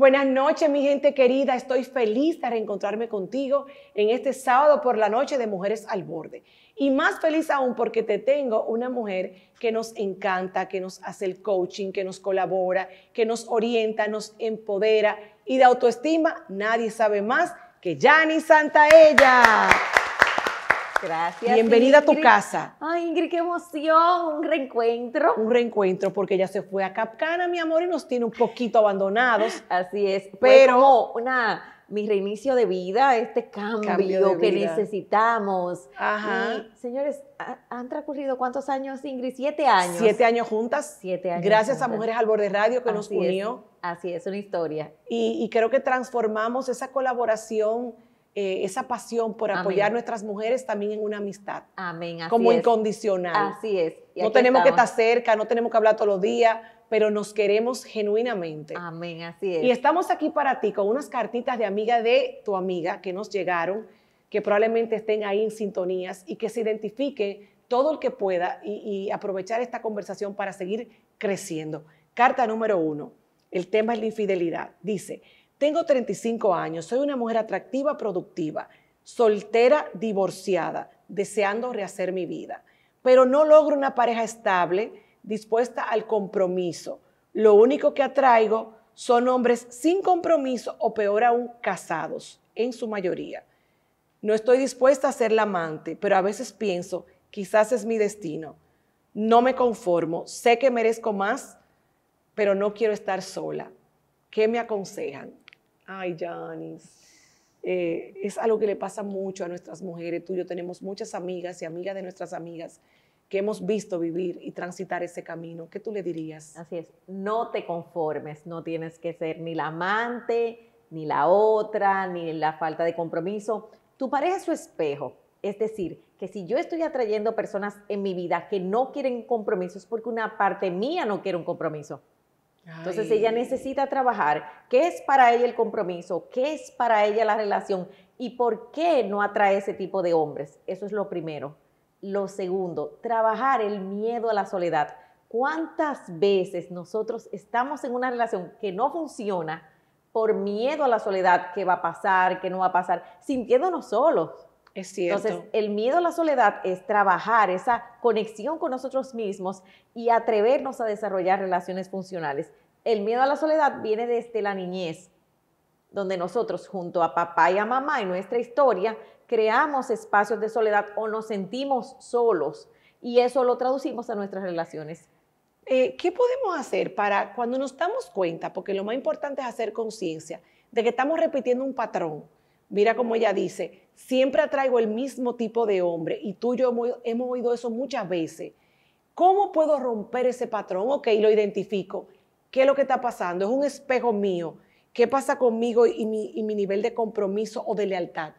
Buenas noches, mi gente querida. Estoy feliz de reencontrarme contigo en este sábado por la noche de Mujeres al Borde. Y más feliz aún porque te tengo una mujer que nos encanta, que nos hace el coaching, que nos colabora, que nos orienta, nos empodera y de autoestima nadie sabe más que Yanni Santaella. Gracias. Bienvenida a tu casa. Ay, Ingrid, qué emoción, un reencuentro. Un reencuentro, porque ella se fue a Capcana, mi amor, y nos tiene un poquito abandonados. Así es, pero, como una mi reinicio de vida, este cambio, que necesitamos. Ajá. señores, han transcurrido cuántos años, Ingrid? Siete años. Siete años juntas. Siete años. Gracias a Mujeres al Borde Radio que nos unió. Así es, una historia. y creo que transformamos esa colaboración eh, esa pasión por apoyar nuestras mujeres también en una amistad. Amén. Así como incondicional. Así es. no tenemos que estar cerca, no tenemos que hablar todos los días, pero nos queremos genuinamente. Amén, así es. Y estamos aquí para ti con unas cartitas de amiga de tu amiga que nos llegaron, que probablemente estén ahí en sintonías y que se identifique todo el que pueda y aprovechar esta conversación para seguir creciendo. Carta número uno, el tema es la infidelidad. Dice, tengo 35 años, soy una mujer atractiva, productiva, soltera, divorciada, deseando rehacer mi vida, pero no logro una pareja estable, dispuesta al compromiso. Lo único que atraigo son hombres sin compromiso o peor aún casados, en su mayoría. No estoy dispuesta a ser la amante, pero a veces pienso, quizás es mi destino. No me conformo, sé que merezco más, pero no quiero estar sola. ¿Qué me aconsejan? ay, Janis. Eh, es algo que le pasa mucho a nuestras mujeres. Tú y yo tenemos muchas amigas y amigas de nuestras amigas que hemos visto vivir y transitar ese camino. ¿Qué tú le dirías? Así es, no te conformes, no tienes que ser ni la amante, ni la otra, ni la falta de compromiso. Tu pareja es su espejo. Es decir, que si yo estoy atrayendo personas en mi vida que no quieren compromisos, porque una parte mía no quiere un compromiso. Entonces ella necesita trabajar qué es para ella el compromiso, qué es para ella la relación y por qué no atrae ese tipo de hombres. Eso es lo primero. Lo segundo, trabajar el miedo a la soledad. ¿Cuántas veces nosotros estamos en una relación que no funciona por miedo a la soledad, que va a pasar, que no va a pasar, sintiéndonos solos? Entonces, el miedo a la soledad es trabajar esa conexión con nosotros mismos y atrevernos a desarrollar relaciones funcionales. El miedo a la soledad viene desde la niñez, donde nosotros junto a papá y a mamá en nuestra historia creamos espacios de soledad o nos sentimos solos y eso lo traducimos a nuestras relaciones. Eh, ¿Qué podemos hacer para cuando nos damos cuenta, porque lo más importante es hacer conciencia de que estamos repitiendo un patrón? Mira cómo ella dice, siempre atraigo el mismo tipo de hombre y tú y yo hemos oído eso muchas veces. ¿Cómo puedo romper ese patrón? Ok, lo identifico. ¿Qué es lo que está pasando? Es un espejo mío. ¿Qué pasa conmigo y mi, nivel de compromiso o de lealtad?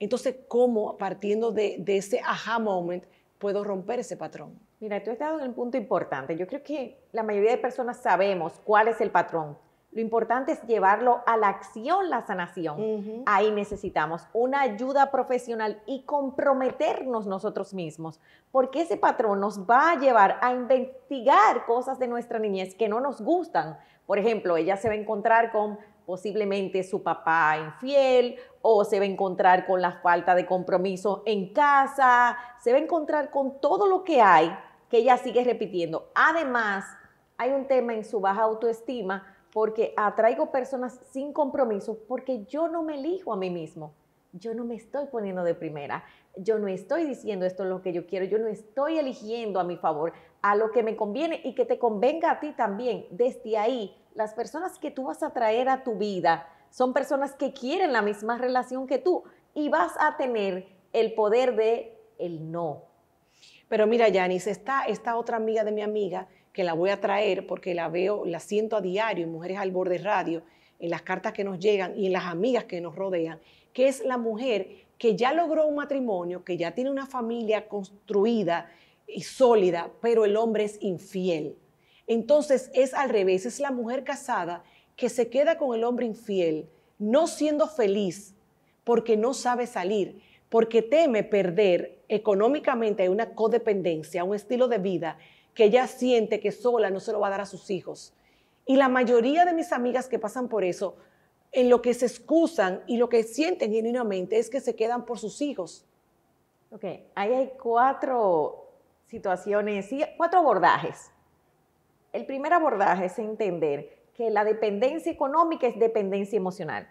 Entonces, ¿cómo, partiendo de, ese aha moment, puedo romper ese patrón? Mira, tú has dado en el punto importante. Yo creo que la mayoría de personas sabemos cuál es el patrón, lo importante es llevarlo a la acción, la sanación. Ahí necesitamos una ayuda profesional y comprometernos nosotros mismos, porque ese patrón nos va a llevar a investigar cosas de nuestra niñez que no nos gustan. Por ejemplo, ella se va a encontrar con posiblemente su papá infiel o se va a encontrar con la falta de compromiso en casa, se va a encontrar con todo lo que hay que ella sigue repitiendo. Además, hay un tema en su baja autoestima porque atraigo personas sin compromiso, porque yo no me elijo a mí mismo. Yo no me estoy poniendo de primera, yo no estoy diciendo esto es lo que yo quiero, yo no estoy eligiendo a mi favor, a lo que me conviene y que te convenga a ti también. Desde ahí, las personas que tú vas a traer a tu vida son personas que quieren la misma relación que tú y vas a tener el poder de el no. Pero mira, Yanis, está esta otra amiga de mi amiga que la voy a traer porque la veo, la siento a diario en Mujeres al Borde Radio, en las cartas que nos llegan y en las amigas que nos rodean, que es la mujer que ya logró un matrimonio, que ya tiene una familia construida y sólida, pero el hombre es infiel. Entonces es al revés, es la mujer casada que se queda con el hombre infiel, no siendo feliz, porque no sabe salir, porque teme perder económicamente una codependencia, un estilo de vida que ella siente que sola no se lo va a dar a sus hijos. Y la mayoría de mis amigas que pasan por eso, en lo que se excusan y lo que sienten genuinamente es que se quedan por sus hijos. Ok, ahí hay cuatro situaciones, cuatro abordajes. El primer abordaje es entender que la dependencia económica es dependencia emocional.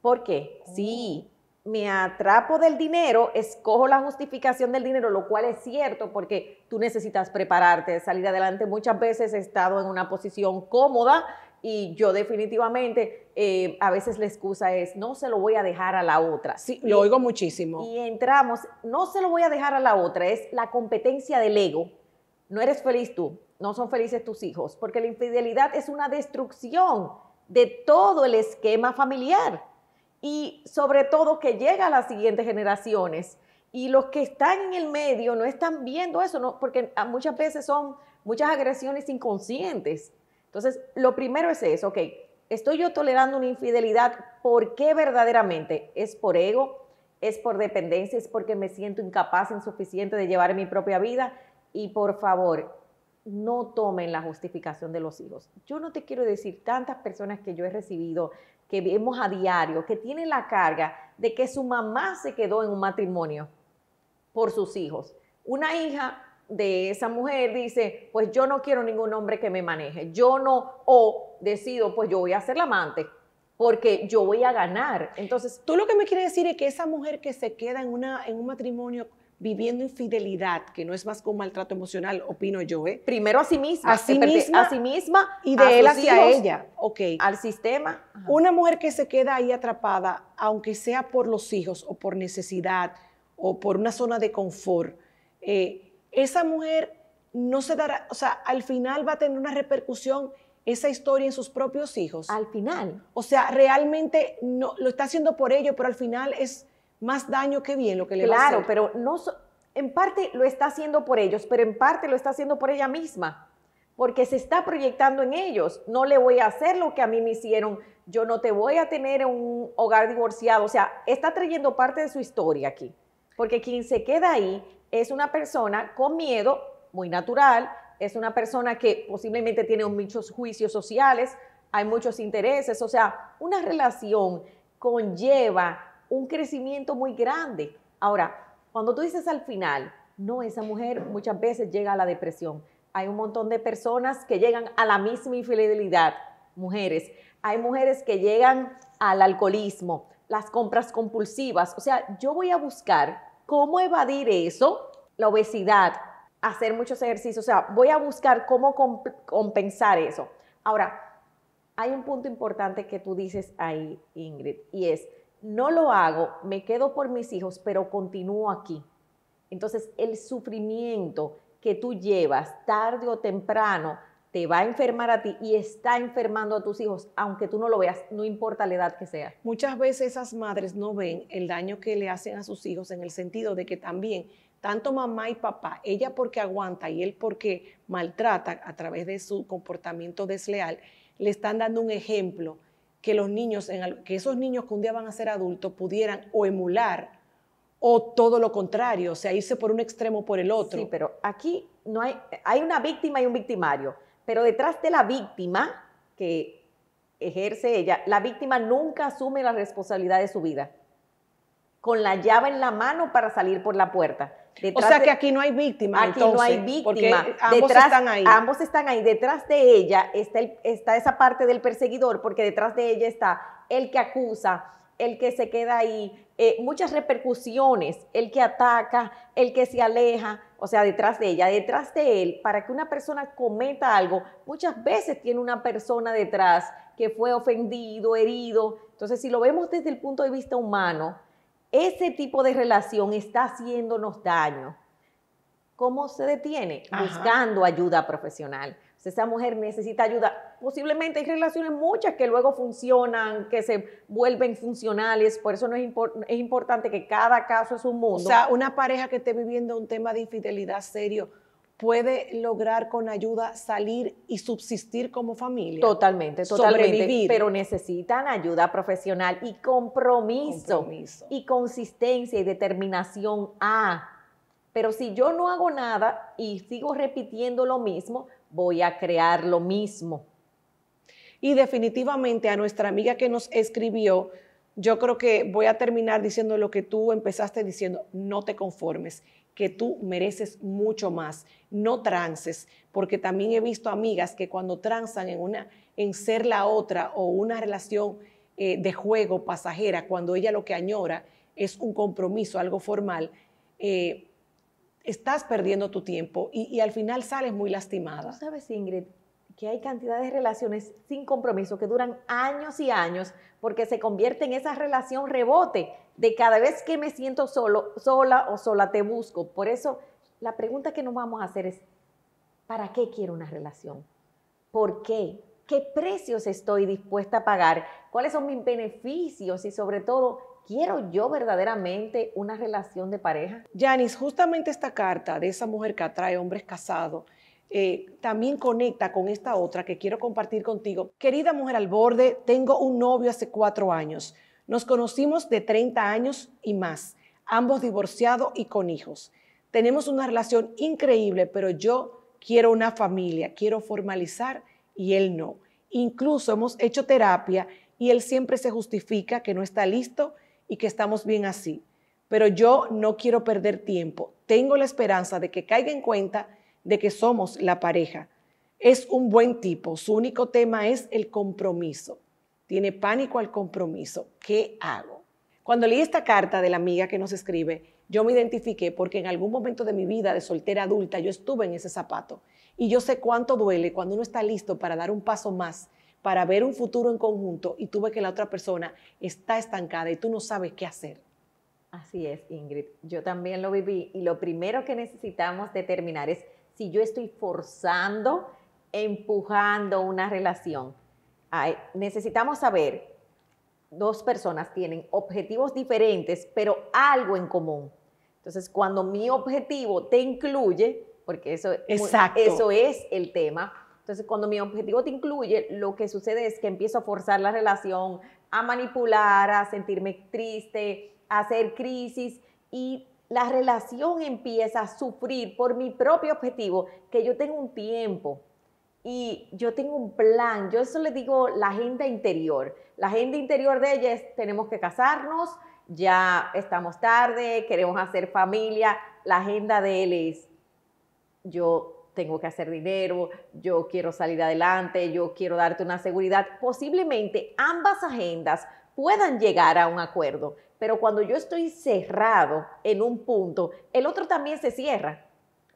¿Por qué? Sí, me atrapo del dinero, escojo la justificación del dinero, lo cual es cierto porque tú necesitas prepararte, salir adelante. Muchas veces he estado en una posición cómoda y yo definitivamente eh, a veces la excusa es no se lo voy a dejar a la otra. Sí, lo oigo muchísimo. Y entramos, no se lo voy a dejar a la otra, es la competencia del ego. No eres feliz tú, no son felices tus hijos, porque la infidelidad es una destrucción de todo el esquema familiar y sobre todo que llega a las siguientes generaciones. Y los que están en el medio no están viendo eso, ¿no? porque muchas veces son muchas agresiones inconscientes. Entonces, lo primero es eso, ok, estoy yo tolerando una infidelidad, ¿por qué verdaderamente? ¿Es por ego? ¿Es por dependencia? ¿Es porque me siento incapaz, insuficiente de llevar mi propia vida? Y por favor, no tomen la justificación de los hijos. Yo no te quiero decir tantas personas que yo he recibido, que vemos a diario, que tienen la carga de que su mamá se quedó en un matrimonio por sus hijos. Una hija de esa mujer dice, pues yo no quiero ningún hombre que me maneje, yo no, o decido, pues yo voy a ser la amante, porque yo voy a ganar. Entonces, tú lo que me quieres decir es que esa mujer que se queda en, una, en un matrimonio viviendo infidelidad, que no es más que un maltrato emocional, opino yo, ¿eh? Primero a sí misma. A sí misma. A sí misma y de él hacia ella. Ok. Al sistema. Una mujer que se queda ahí atrapada, aunque sea por los hijos o por necesidad o por una zona de confort, eh, esa mujer no se dará, o sea, al final va a tener una repercusión esa historia en sus propios hijos. Al final. O sea, realmente no, lo está haciendo por ello, pero al final es más daño que bien lo que le va Claro, pero no, en parte lo está haciendo por ellos, pero en parte lo está haciendo por ella misma, porque se está proyectando en ellos. No le voy a hacer lo que a mí me hicieron, yo no te voy a tener un hogar divorciado. O sea, está trayendo parte de su historia aquí, porque quien se queda ahí es una persona con miedo, muy natural, es una persona que posiblemente tiene muchos juicios sociales, hay muchos intereses, o sea, una relación conlleva un crecimiento muy grande. Ahora, cuando tú dices al final, no, esa mujer muchas veces llega a la depresión. Hay un montón de personas que llegan a la misma infidelidad, mujeres. Hay mujeres que llegan al alcoholismo, las compras compulsivas. O sea, yo voy a buscar cómo evadir eso, la obesidad, hacer muchos ejercicios. O sea, voy a buscar cómo compensar eso. Ahora, hay un punto importante que tú dices ahí, Ingrid, y es, no lo hago, me quedo por mis hijos, pero continúo aquí. Entonces, el sufrimiento que tú llevas tarde o temprano te va a enfermar a ti y está enfermando a tus hijos, aunque tú no lo veas, no importa la edad que sea. Muchas veces esas madres no ven el daño que le hacen a sus hijos en el sentido de que también tanto mamá y papá, ella porque aguanta y él porque maltrata a través de su comportamiento desleal, le están dando un ejemplo que los niños, en, que esos niños que un día van a ser adultos pudieran o emular o todo lo contrario, o sea, irse por un extremo o por el otro. Sí, pero aquí no hay, hay una víctima y un victimario, pero detrás de la víctima que ejerce ella, la víctima nunca asume la responsabilidad de su vida, con la llave en la mano para salir por la puerta o sea que aquí no hay víctima. Aquí no hay víctima. ambos están ahí. Ambos están ahí. Detrás de ella está, está esa parte del perseguidor, porque detrás de ella está el que acusa, el que se queda ahí, eh, muchas repercusiones, el que ataca, el que se aleja, o sea, detrás de ella, detrás de él, para que una persona cometa algo, muchas veces tiene una persona detrás que fue ofendido, herido. Entonces, si lo vemos desde el punto de vista humano, ese tipo de relación está haciéndonos daño. ¿Cómo se detiene? Buscando ayuda profesional. esa mujer necesita ayuda. Posiblemente hay relaciones muchas que luego funcionan, que se vuelven funcionales. Por eso no es, es importante que cada caso es un mundo. O sea, una pareja que esté viviendo un tema de infidelidad serio puede lograr con ayuda salir y subsistir como familia. Totalmente, totalmente. Sobrevivir. Pero necesitan ayuda profesional y compromiso, y consistencia y determinación a. pero si yo no hago nada y sigo repitiendo lo mismo, voy a crear lo mismo. Y definitivamente a nuestra amiga que nos escribió, yo creo que voy a terminar diciendo lo que tú empezaste diciendo, no te conformes que tú mereces mucho más. No trances, porque también he visto amigas que cuando transan en, una, en ser la otra o una relación eh, de juego pasajera, cuando ella lo que añora es un compromiso, algo formal, eh, estás perdiendo tu tiempo y, al final sales muy lastimada. sabes, Ingrid, que hay cantidad de relaciones sin compromiso que duran años y años porque se convierte en esa relación rebote de cada vez que me siento solo, sola o sola, te busco. Por eso la pregunta que nos vamos a hacer es, ¿para qué quiero una relación? ¿Por qué? ¿Qué precios estoy dispuesta a pagar? ¿Cuáles son mis beneficios? Y sobre todo, ¿quiero yo verdaderamente una relación de pareja? Janis, justamente esta carta de esa mujer que atrae hombres casados eh, también conecta con esta otra que quiero compartir contigo. Querida mujer al borde, tengo un novio hace cuatro años. Nos conocimos de 30 años y más, ambos divorciados y con hijos. Tenemos una relación increíble, pero yo quiero una familia, quiero formalizar y él no. Incluso hemos hecho terapia y él siempre se justifica que no está listo y que estamos bien así. Pero yo no quiero perder tiempo. Tengo la esperanza de que caiga en cuenta de que somos la pareja. Es un buen tipo. Su único tema es el compromiso tiene pánico al compromiso. ¿Qué hago? Cuando leí esta carta de la amiga que nos escribe, yo me identifiqué porque en algún momento de mi vida de soltera adulta yo estuve en ese zapato y yo sé cuánto duele cuando uno está listo para dar un paso más, para ver un futuro en conjunto y tú ves que la otra persona está estancada y tú no sabes qué hacer. Así es, Ingrid. Yo también lo viví y lo primero que necesitamos determinar es si yo estoy forzando, empujando una relación necesitamos saber, dos personas tienen objetivos diferentes, pero algo en común. Entonces, cuando mi objetivo te incluye, porque eso, eso es el tema, entonces cuando mi objetivo te incluye, lo que sucede es que empiezo a forzar la relación, a manipular, a sentirme triste, a hacer crisis y la relación empieza a sufrir por mi propio objetivo, que yo tengo un tiempo y yo tengo un plan, yo eso le digo la agenda interior. La agenda interior de ella es tenemos que casarnos, ya estamos tarde, queremos hacer familia. La agenda de él es yo tengo que hacer dinero, yo quiero salir adelante, yo quiero darte una seguridad. Posiblemente ambas agendas puedan llegar a un acuerdo, pero cuando yo estoy cerrado en un punto, el otro también se cierra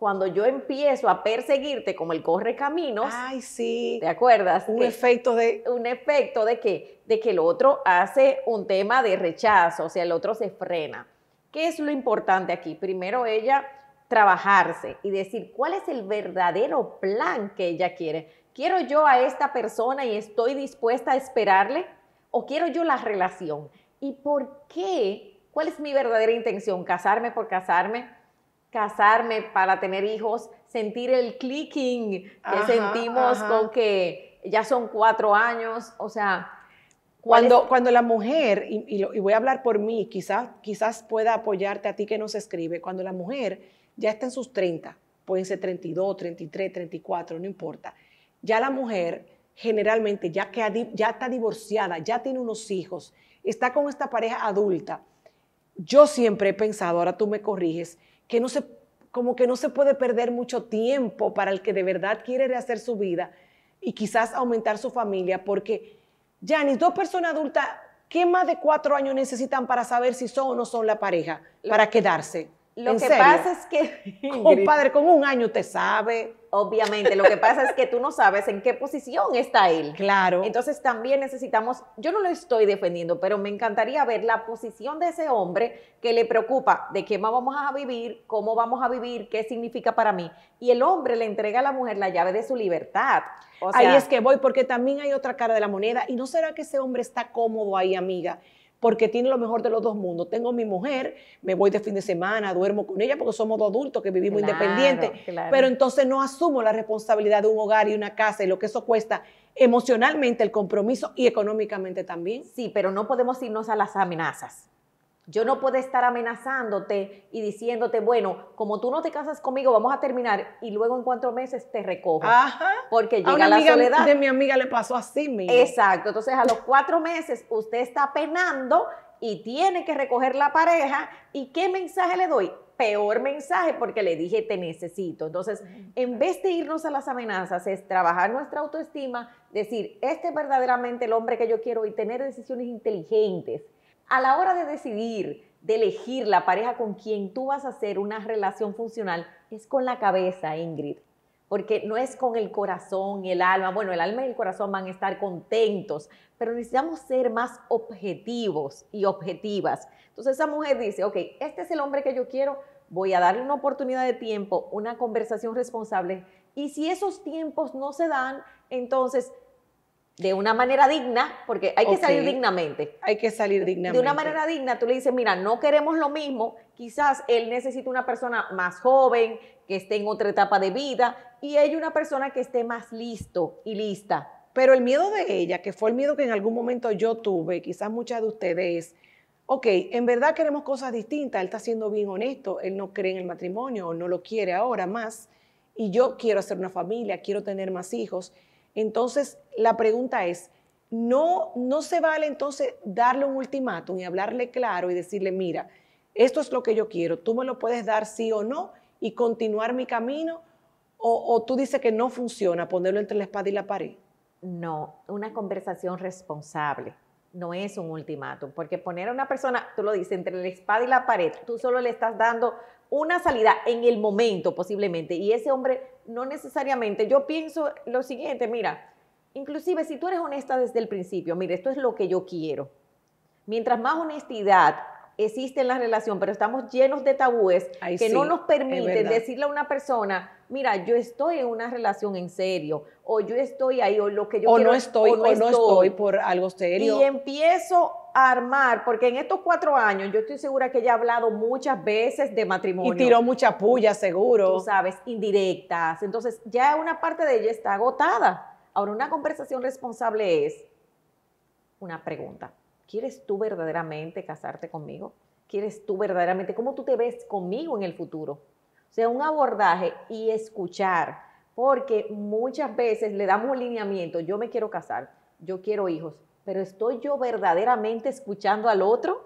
cuando yo empiezo a perseguirte como el corre caminos. Ay, sí. ¿Te acuerdas? Un efecto de. Un efecto de que, de que el otro hace un tema de rechazo, o sea, el otro se frena. ¿Qué es lo importante aquí? Primero ella trabajarse y decir cuál es el verdadero plan que ella quiere. ¿Quiero yo a esta persona y estoy dispuesta a esperarle? ¿O quiero yo la relación? ¿Y por qué? ¿Cuál es mi verdadera intención? ¿Casarme por casarme? casarme, para tener hijos, sentir el clicking que sentimos con que ya son cuatro años, o sea... Cuando, cuando la mujer, y, voy a hablar por mí, quizás, quizás pueda apoyarte a ti que nos escribe, cuando la mujer ya está en sus 30, pueden ser 32, 33, 34, no importa, ya la mujer generalmente, ya que ya está divorciada, ya tiene unos hijos, está con esta pareja adulta, yo siempre he pensado, ahora tú me corriges, que no se, como que no se puede perder mucho tiempo para el que de verdad quiere rehacer su vida y quizás aumentar su familia, porque, ya ni dos personas adultas, ¿qué más de cuatro años necesitan para saber si son o no son la pareja, para quedarse? Lo que pasa es que... Compadre, con un año te sabe. Obviamente, lo que pasa es que tú no sabes en qué posición está él. Claro. Entonces también necesitamos, yo no lo estoy defendiendo, pero me encantaría ver la posición de ese hombre que le preocupa de qué más vamos a vivir, cómo vamos a vivir, qué significa para mí. Y el hombre le entrega a la mujer la llave de su libertad. ahí es que voy, porque también hay otra cara de la moneda. ¿Y no será que ese hombre está cómodo ahí, amiga? porque tiene lo mejor de los dos mundos. Tengo mi mujer, me voy de fin de semana, duermo con ella porque somos dos adultos que vivimos independientes, pero entonces no asumo la responsabilidad de un hogar y una casa y lo que eso cuesta emocionalmente el compromiso y económicamente también. Sí, pero no podemos irnos a las amenazas. Yo no puedo estar amenazándote y diciéndote, bueno, como tú no te casas conmigo, vamos a terminar y luego en cuatro meses te recojo. Ajá. Porque llega a la soledad. de mi amiga le pasó así, mismo. Exacto. Entonces, a los cuatro meses usted está penando y tiene que recoger la pareja. ¿Y qué mensaje le doy? Peor mensaje porque le dije, te necesito. Entonces, en vez de irnos a las amenazas, es trabajar nuestra autoestima, decir, este es verdaderamente el hombre que yo quiero y tener decisiones inteligentes a la hora de decidir, de elegir la pareja con quien tú vas a hacer una relación funcional, es con la cabeza, Ingrid. Porque no es con el corazón y el alma. Bueno, el alma y el corazón van a estar contentos, pero necesitamos ser más objetivos y objetivas. Entonces esa mujer dice, ok, este es el hombre que yo quiero, voy a darle una oportunidad de tiempo, una conversación responsable. Y si esos tiempos no se dan, entonces de una manera digna, porque hay que salir dignamente. Hay que salir dignamente. De una manera digna, tú le dices, mira, no queremos lo mismo, quizás él necesita una persona más joven, que esté en otra etapa de vida, y ella una persona que esté más listo y lista. Pero el miedo de ella, que fue el miedo que en algún momento yo tuve, quizás muchas de ustedes, ok, en verdad queremos cosas distintas, él está siendo bien honesto, él no cree en el matrimonio no lo quiere ahora más, y yo quiero hacer una familia, quiero tener más hijos entonces, la pregunta es, ¿no, no se vale entonces darle un ultimátum y hablarle claro y decirle, mira, esto es lo que yo quiero, tú me lo puedes dar sí o no y continuar mi camino? ¿O, o tú dices que no funciona ponerlo entre la espada y la pared? No, una conversación responsable no es un ultimátum, porque poner a una persona, tú lo dices, entre la espada y la pared, tú solo le estás dando una salida en el momento posiblemente y ese hombre no necesariamente, yo pienso lo siguiente, mira, inclusive si tú eres honesta desde el principio, mira, esto es lo que yo quiero. Mientras más honestidad existe en la relación, pero estamos llenos de tabúes que no nos permiten decirle a una persona, mira, yo estoy en una relación en serio, o yo estoy ahí, o lo que yo o No estoy, o no, estoy por algo serio. Y empiezo armar, porque en estos cuatro años yo estoy segura que ella ha hablado muchas veces de matrimonio. Y tiró mucha puya, seguro. Tú sabes, indirectas. Entonces ya una parte de ella está agotada. Ahora, una conversación responsable es una pregunta. ¿Quieres tú verdaderamente casarte conmigo? ¿Quieres tú verdaderamente? ¿Cómo tú te ves conmigo en el futuro? O sea, un abordaje y escuchar, porque muchas veces le damos un lineamiento, yo me quiero casar, yo quiero hijos, pero ¿estoy yo verdaderamente escuchando al otro?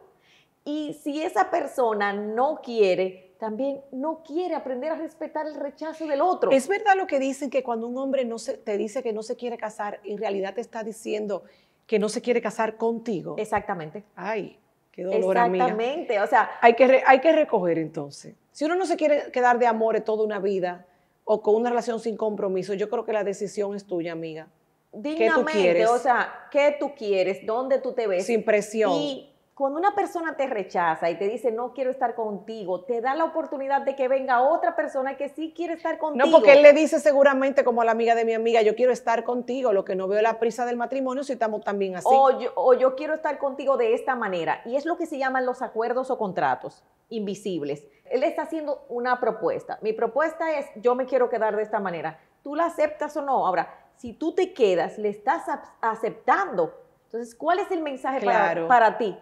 Y si esa persona no quiere, también no quiere aprender a respetar el rechazo del otro. Es verdad lo que dicen que cuando un hombre no se, te dice que no se quiere casar, en realidad te está diciendo que no se quiere casar contigo. Exactamente. Ay, qué dolor Exactamente, o sea, hay que hay que recoger entonces. Si uno no se quiere quedar de amores toda una vida o con una relación sin compromiso, yo creo que la decisión es tuya, amiga dignamente, quieres? o sea, ¿qué tú quieres? ¿Dónde tú te ves? Sin presión. Y cuando una persona te rechaza y te dice no quiero estar contigo, te da la oportunidad de que venga otra persona que sí quiere estar contigo. No, porque él le dice seguramente como la amiga de mi amiga, yo quiero estar contigo, lo que no veo la prisa del matrimonio si estamos también así. O yo, o yo quiero estar contigo de esta manera. Y es lo que se llaman los acuerdos o contratos invisibles. Él está haciendo una propuesta. Mi propuesta es, yo me quiero quedar de esta manera. ¿Tú la aceptas o no? Ahora, si tú te quedas, le estás aceptando. Entonces, ¿cuál es el mensaje para, para, ti?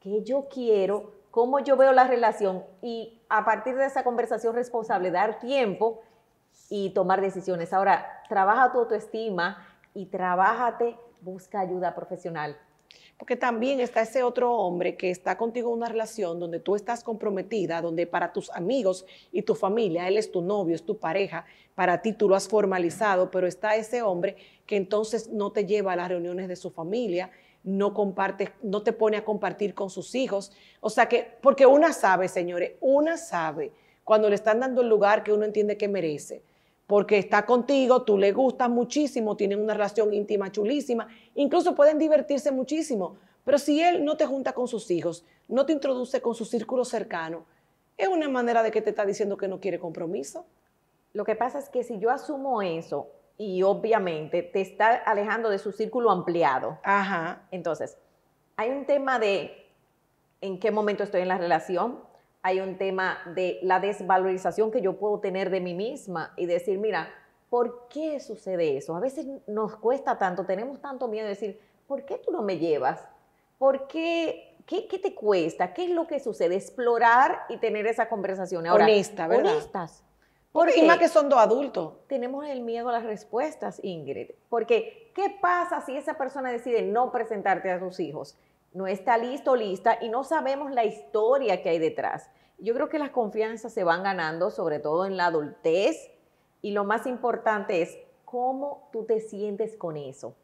Que yo quiero? ¿Cómo yo veo la relación? Y a partir de esa conversación responsable, dar tiempo y tomar decisiones. Ahora, trabaja tu autoestima y trabájate, busca ayuda profesional. Porque también está ese otro hombre que está contigo en una relación donde tú estás comprometida, donde para tus amigos y tu familia, él es tu novio, es tu pareja, para ti tú lo has formalizado, pero está ese hombre que entonces no te lleva a las reuniones de su familia, no comparte, no te pone a compartir con sus hijos. O sea que, porque una sabe, señores, una sabe cuando le están dando el lugar que uno entiende que merece porque está contigo, tú le gustas muchísimo, tienen una relación íntima chulísima, incluso pueden divertirse muchísimo, pero si él no te junta con sus hijos, no te introduce con su círculo cercano, es una manera de que te está diciendo que no quiere compromiso. Lo que pasa es que si yo asumo eso y obviamente te está alejando de su círculo ampliado, Ajá. entonces hay un tema de en qué momento estoy en la relación, hay un tema de la desvalorización que yo puedo tener de mí misma y decir, mira, ¿por qué sucede eso? A veces nos cuesta tanto, tenemos tanto miedo de decir, ¿por qué tú no me llevas? ¿Por qué? ¿Qué, te cuesta? ¿Qué es lo que sucede? Explorar y tener esa conversación. Ahora, Honesta, ¿verdad? Honestas. Porque y más que son dos adultos. Tenemos el miedo a las respuestas, Ingrid. Porque, ¿qué pasa si esa persona decide no presentarte a sus hijos? no está listo lista y no sabemos la historia que hay detrás. Yo creo que las confianzas se van ganando, sobre todo en la adultez, y lo más importante es cómo tú te sientes con eso.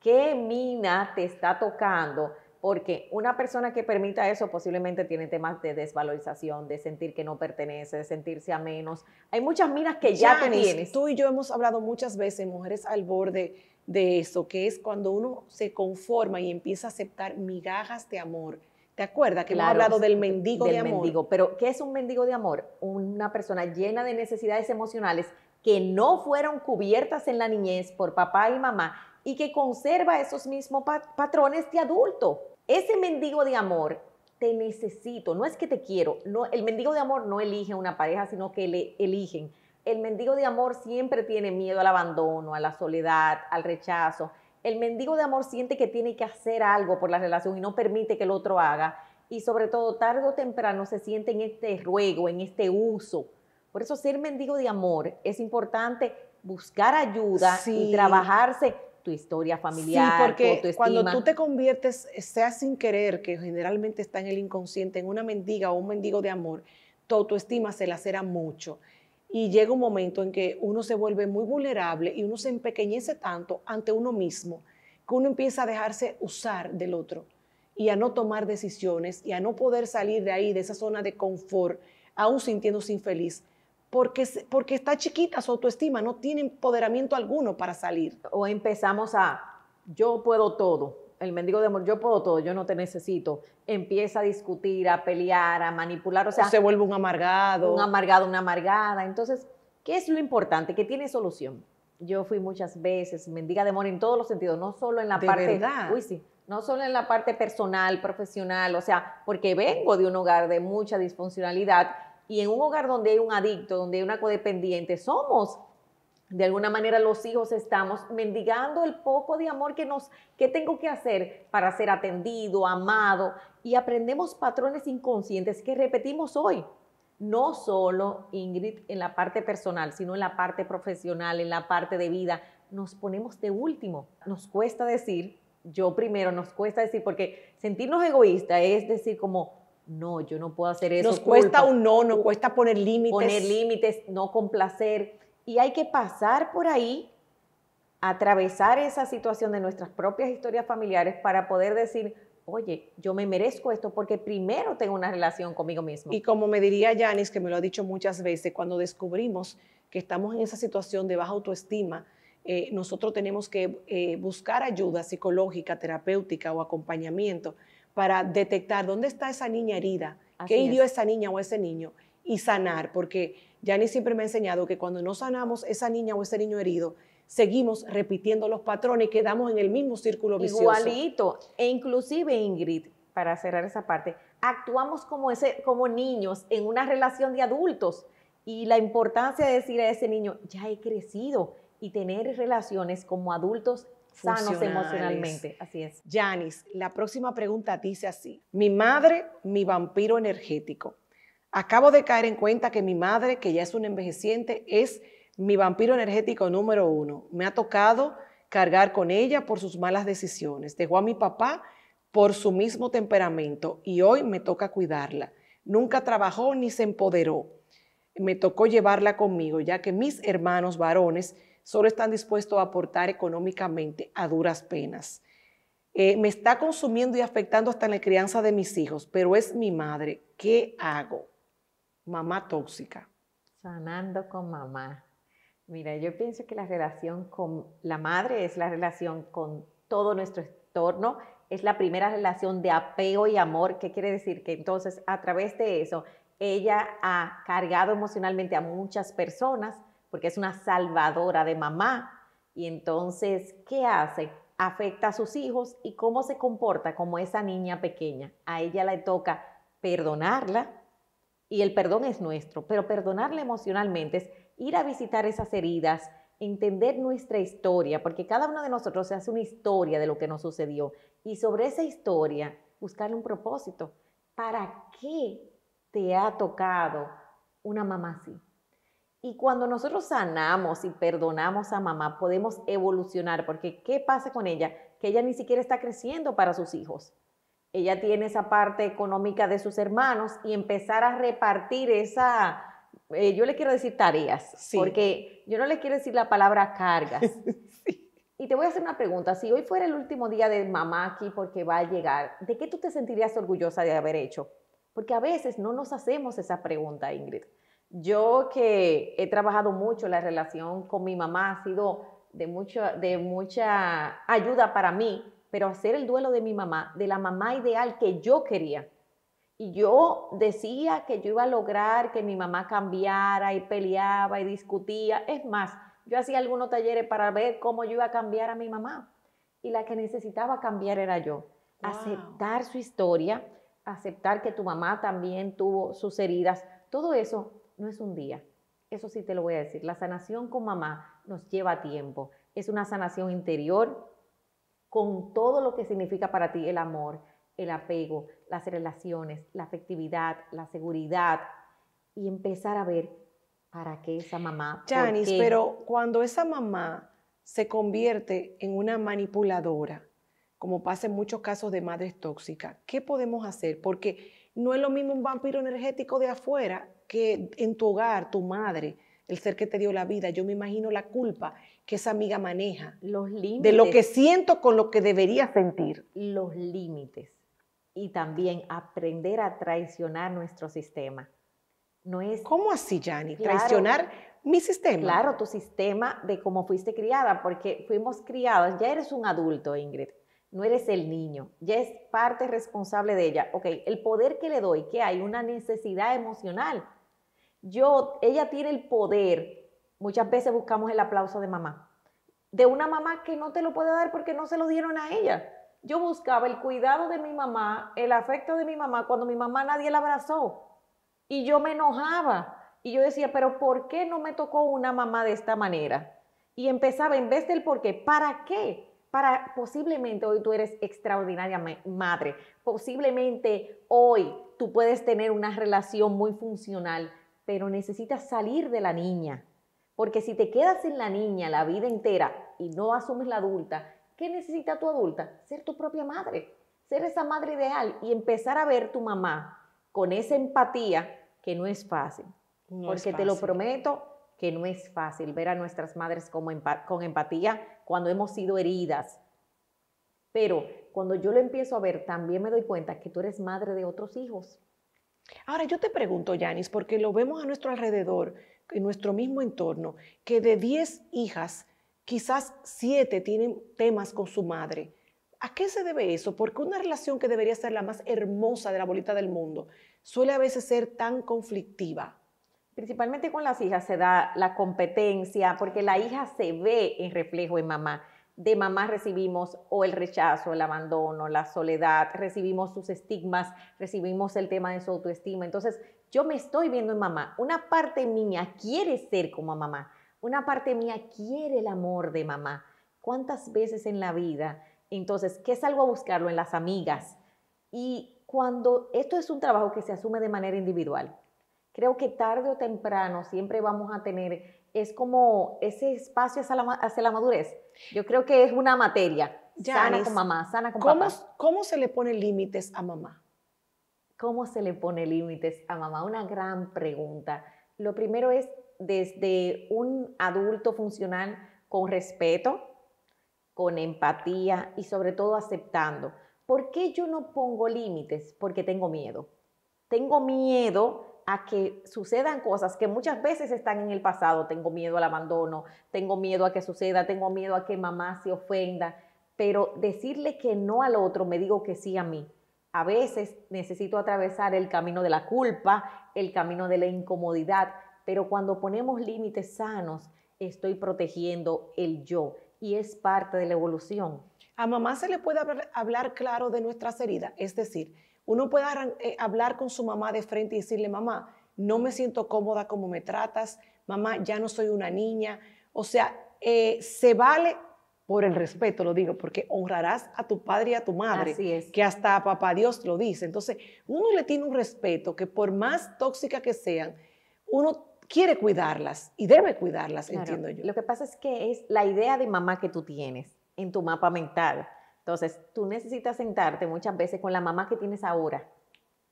¿Qué mina te está tocando porque una persona que permita eso posiblemente tiene temas de desvalorización, de sentir que no pertenece, de sentirse a menos. Hay muchas miras que ya, tienes. Tú y yo hemos hablado muchas veces, mujeres al borde de eso, que es cuando uno se conforma y empieza a aceptar migajas de amor. ¿Te acuerdas que hemos hablado del mendigo de amor? Mendigo. Pero, ¿qué es un mendigo de amor? Una persona llena de necesidades emocionales que no fueron cubiertas en la niñez por papá y mamá y que conserva esos mismos patrones de adulto ese mendigo de amor te necesito, no es que te quiero, no, el mendigo de amor no elige una pareja, sino que le eligen. El mendigo de amor siempre tiene miedo al abandono, a la soledad, al rechazo. El mendigo de amor siente que tiene que hacer algo por la relación y no permite que el otro haga. Y sobre todo, tarde o temprano se siente en este ruego, en este uso. Por eso ser mendigo de amor es importante buscar ayuda y trabajarse tu historia familiar, sí, porque cuando tú te conviertes, eh, sea sin querer, que generalmente está en el inconsciente, en una mendiga o un mendigo de amor, tu autoestima se lacera mucho. Y llega un momento en que uno se vuelve muy vulnerable y uno se empequeñece tanto ante uno mismo que uno empieza a dejarse usar del otro y a no tomar decisiones y a no poder salir de ahí, de esa zona de confort, aún sintiéndose infeliz, porque, porque está chiquita su autoestima, no tiene empoderamiento alguno para salir. O empezamos a, yo puedo todo, el mendigo de amor, yo puedo todo, yo no te necesito, empieza a discutir, a pelear, a manipular, o sea... se vuelve un amargado. Un amargado, una amargada. Entonces, ¿qué es lo importante? Que tiene solución. Yo fui muchas veces mendiga de amor en todos los sentidos, no solo en la parte... Uy, sí. No solo en la parte personal, profesional, o sea, porque vengo de un hogar de mucha disfuncionalidad y en un hogar donde hay un adicto, donde hay una codependiente, somos de alguna manera los hijos estamos mendigando el poco de amor que nos que tengo que hacer para ser atendido, amado y aprendemos patrones inconscientes que repetimos hoy. No solo Ingrid en la parte personal, sino en la parte profesional, en la parte de vida, nos ponemos de último. Nos cuesta decir yo primero, nos cuesta decir porque sentirnos egoísta es decir como no, yo no puedo hacer eso. Nos cuesta un no, nos cuesta poner límites. Poner límites, no complacer. Y hay que pasar por ahí, atravesar esa situación de nuestras propias historias familiares para poder decir, oye, yo me merezco esto porque primero tengo una relación conmigo mismo. Y como me diría Janis, que me lo ha dicho muchas veces, cuando descubrimos que estamos en esa situación de baja autoestima, eh, nosotros tenemos que eh, buscar ayuda psicológica, terapéutica o acompañamiento para detectar dónde está esa niña herida, qué hirió esa niña o ese niño y sanar, porque Yanni siempre me ha enseñado que cuando no sanamos esa niña o ese niño herido, seguimos repitiendo los patrones y quedamos en el mismo círculo vicioso. Igualito, e inclusive Ingrid, para cerrar esa parte, actuamos como, como niños en una relación de adultos y la importancia de decir a ese niño, ya he crecido y tener relaciones como adultos sanos emocionalmente. Así es. Janis, la próxima pregunta dice así. Mi madre, mi vampiro energético. Acabo de caer en cuenta que mi madre, que ya es un envejeciente, es mi vampiro energético número uno. Me ha tocado cargar con ella por sus malas decisiones. Dejó a mi papá por su mismo temperamento y hoy me toca cuidarla. Nunca trabajó ni se empoderó. Me tocó llevarla conmigo, ya que mis hermanos varones solo están dispuestos a aportar económicamente a duras penas. Eh, me está consumiendo y afectando hasta en la crianza de mis hijos, pero es mi madre. ¿Qué hago? Mamá tóxica. Sanando con mamá. Mira, yo pienso que la relación con la madre es la relación con todo nuestro entorno, es la primera relación de apego y amor, que quiere decir que entonces a través de eso ella ha cargado emocionalmente a muchas personas porque es una salvadora de mamá. Y entonces, ¿qué hace? Afecta a sus hijos y cómo se comporta como esa niña pequeña. A ella le toca perdonarla y el perdón es nuestro, pero perdonarla emocionalmente es ir a visitar esas heridas, entender nuestra historia, porque cada uno de nosotros se hace una historia de lo que nos sucedió y sobre esa historia buscarle un propósito. ¿Para qué te ha tocado una mamá así? Y cuando nosotros sanamos y perdonamos a mamá, podemos evolucionar, porque ¿qué pasa con ella? Que ella ni siquiera está creciendo para sus hijos. Ella tiene esa parte económica de sus hermanos y empezar a repartir esa, eh, yo le quiero decir tareas, porque yo no le quiero decir la palabra cargas. Y te voy a hacer una pregunta, si hoy fuera el último día de mamá aquí porque va a llegar, ¿de qué tú te sentirías orgullosa de haber hecho? Porque a veces no nos hacemos esa pregunta, Ingrid. Yo que he trabajado mucho la relación con mi mamá ha sido de, de mucha ayuda para mí, pero hacer el duelo de mi mamá, de la mamá ideal que yo quería. Y yo decía que yo iba a lograr que mi mamá cambiara y peleaba y discutía. Es más, yo hacía algunos talleres para ver cómo yo iba a cambiar a mi mamá. Y la que necesitaba cambiar era yo. Aceptar su historia, aceptar que tu mamá también tuvo sus heridas. Todo eso no es un día. Eso sí te lo voy a decir. La sanación con mamá nos lleva tiempo. Es una sanación interior con todo lo que significa para ti el amor, el apego, las relaciones, la afectividad, la seguridad y empezar a ver para qué esa mamá. Janice, pero cuando esa mamá se convierte en una manipuladora, como pasa en muchos casos de madres tóxicas, ¿qué podemos hacer? Porque no es lo mismo un vampiro energético de afuera que en tu hogar, tu madre, el ser que te dio la vida. Yo me imagino la culpa que esa amiga maneja. Los límites. De lo que siento con lo que debería sentir. Los límites. Y también aprender a traicionar nuestro sistema. No es, ¿Cómo así, Jani? traicionar mi sistema. Claro, tu sistema de cómo fuiste criada, porque fuimos criadas. Ya eres un adulto, Ingrid no eres el niño, ya es parte responsable de ella. Ok, el poder que le doy, que hay una necesidad emocional. Yo, ella tiene el poder, muchas veces buscamos el aplauso de mamá, de una mamá que no te lo puede dar porque no se lo dieron a ella. Yo buscaba el cuidado de mi mamá, el afecto de mi mamá, cuando mi mamá nadie la abrazó. Y yo me enojaba. Y yo decía, pero ¿por qué no me tocó una mamá de esta manera? Y empezaba, en vez del por qué, ¿para qué? para posiblemente hoy tú eres extraordinaria madre, posiblemente hoy tú puedes tener una relación muy funcional, pero necesitas salir de la niña, porque si te quedas en la niña la vida entera y no asumes la adulta, ¿qué necesita tu adulta? Ser tu propia madre, ser esa madre ideal y empezar a ver tu mamá con esa empatía que no es fácil, porque te lo prometo, que no es fácil ver a nuestras madres como con empatía cuando hemos sido heridas. Pero cuando yo lo empiezo a ver, también me doy cuenta que tú eres madre de otros hijos. Ahora yo te pregunto, Yanis, porque lo vemos a nuestro alrededor, en nuestro mismo entorno, que de 10 hijas, quizás 7 tienen temas con su madre. ¿A qué se debe eso? Porque una relación que debería ser la más hermosa de la bolita del mundo suele a veces ser tan conflictiva principalmente con las hijas se da la competencia, porque la hija se ve en reflejo en mamá. De mamá recibimos o el rechazo, el abandono, la soledad, recibimos sus estigmas, recibimos el tema de su autoestima. Entonces, yo me estoy viendo en mamá. Una parte mía quiere ser como mamá, una parte mía quiere el amor de mamá. ¿Cuántas veces en la vida? Entonces, ¿qué salgo a buscarlo en las amigas? Y cuando esto es un trabajo que se asume de manera individual, creo que tarde o temprano siempre vamos a tener, es como ese espacio hacia la, madurez. Yo creo que es una materia. Ya, sana mamá, sana con ¿cómo, ¿Cómo se le pone límites a mamá? ¿Cómo se le pone límites a mamá? Una gran pregunta. Lo primero es desde un adulto funcional con respeto, con empatía y sobre todo aceptando. ¿Por qué yo no pongo límites? Porque tengo miedo. Tengo miedo a que sucedan cosas que muchas veces están en el pasado. Tengo miedo al abandono, tengo miedo a que suceda, tengo miedo a que mamá se ofenda, pero decirle que no al otro me digo que sí a mí. A veces necesito atravesar el camino de la culpa, el camino de la incomodidad, pero cuando ponemos límites sanos, estoy protegiendo el yo y es parte de la evolución. A mamá se le puede hablar claro de nuestras heridas, es decir, uno puede eh, hablar con su mamá de frente y decirle, mamá, no me siento cómoda como me tratas, mamá, ya no soy una niña. O sea, eh, se vale por el respeto, lo digo, porque honrarás a tu padre y a tu madre, es. que hasta papá Dios lo dice. Entonces, uno le tiene un respeto que por más tóxica que sean, uno quiere cuidarlas y debe cuidarlas, entiendo yo. Lo que pasa es que es la idea de mamá que tú tienes en tu mapa mental. Entonces, tú necesitas sentarte muchas veces con la mamá que tienes ahora.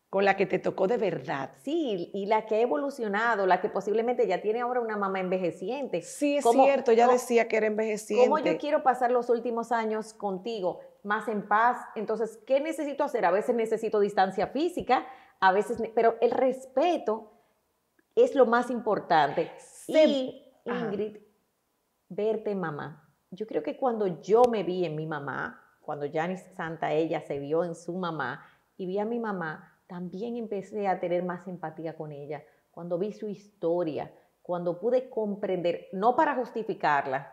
Con la que te tocó de verdad. Sí, y la que ha evolucionado, la que posiblemente ya tiene ahora una mamá envejeciente. Sí, es cierto, ya decía que era envejeciente. ¿Cómo yo quiero pasar los últimos años contigo? Más en paz. Entonces, ¿qué necesito hacer? A veces necesito distancia física, a veces, pero el respeto es lo más importante. y, Ingrid, verte mamá. Yo creo que cuando yo me vi en mi mamá, cuando Janice Santa, ella se vio en su mamá y vi a mi mamá, también empecé a tener más empatía con ella. Cuando vi su historia, cuando pude comprender, no para justificarla,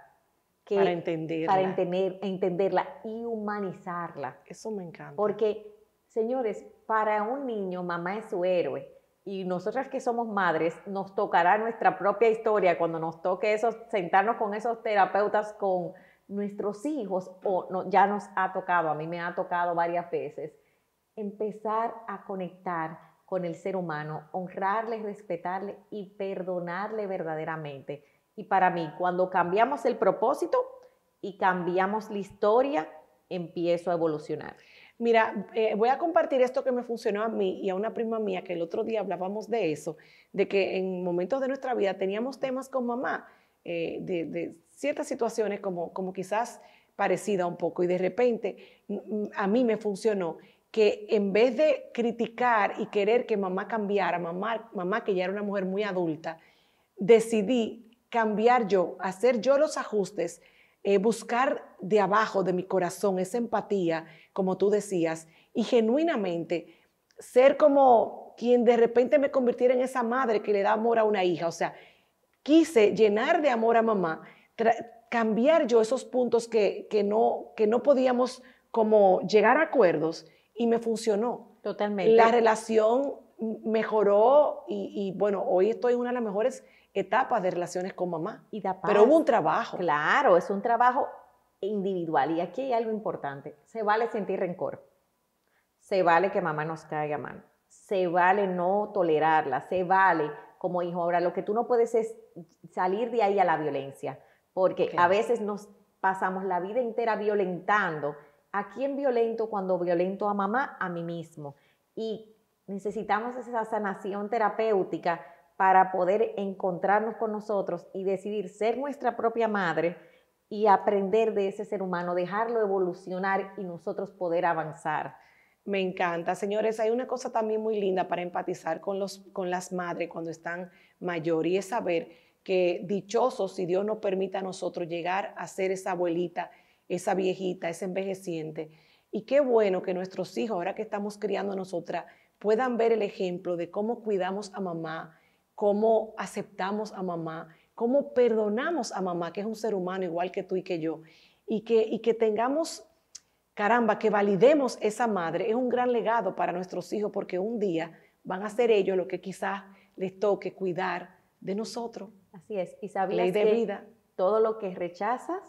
que para entenderla. Para entenderla y humanizarla. Eso me encanta. Porque, señores, para un niño, mamá es su héroe y nosotras que somos madres, nos tocará nuestra propia historia cuando nos toque eso sentarnos con esos terapeutas con nuestros hijos, o no, ya nos ha tocado, a mí me ha tocado varias veces, empezar a conectar con el ser humano, honrarle, respetarle y perdonarle verdaderamente. Y para mí, cuando cambiamos el propósito y cambiamos la historia, empiezo a evolucionar. Mira, eh, voy a compartir esto que me funcionó a mí y a una prima mía, que el otro día hablábamos de eso, de que en momentos de nuestra vida teníamos temas con mamá eh, de, ciertas situaciones como, como quizás parecida un poco. Y de repente mm, mm, a mí me funcionó que en vez de criticar y querer que mamá cambiara, mamá, mamá que ya era una mujer muy adulta, decidí cambiar yo, hacer yo los ajustes, eh, buscar de abajo de mi corazón esa empatía, como tú decías, y genuinamente ser como quien de repente me convirtiera en esa madre que le da amor a una hija. O sea, quise llenar de amor a mamá, cambiar yo esos puntos que, no, que no podíamos como llegar a acuerdos y me funcionó. Totalmente. La relación mejoró y, bueno, hoy estoy en una de las mejores etapas de relaciones con mamá. Y Pero hubo un trabajo. Claro, es un trabajo individual. Y aquí hay algo importante. Se vale sentir rencor. Se vale que mamá nos caiga mal. Se vale no tolerarla. Se vale como hijo. Ahora, lo que tú no puedes es salir de ahí a la violencia, porque a veces nos pasamos la vida entera violentando. ¿A quién violento cuando violento a mamá? A mí mismo. Y necesitamos esa sanación terapéutica para poder encontrarnos con nosotros y decidir ser nuestra propia madre y aprender de ese ser humano, dejarlo evolucionar y nosotros poder avanzar. Me encanta. Señores, hay una cosa también muy linda para empatizar con, los, con las madres cuando están mayor y es saber que dichosos, si Dios nos permite a nosotros llegar a ser esa abuelita, esa viejita, esa envejeciente. Y qué bueno que nuestros hijos, ahora que estamos criando a nosotras, puedan ver el ejemplo de cómo cuidamos a mamá, cómo aceptamos a mamá, cómo perdonamos a mamá, que es un ser humano igual que tú y que yo, y que, y que tengamos caramba, que validemos esa madre es un gran legado para nuestros hijos porque un día van a ser ellos lo que quizás les toque cuidar de nosotros. Así es, y sabías de vida. todo lo que rechazas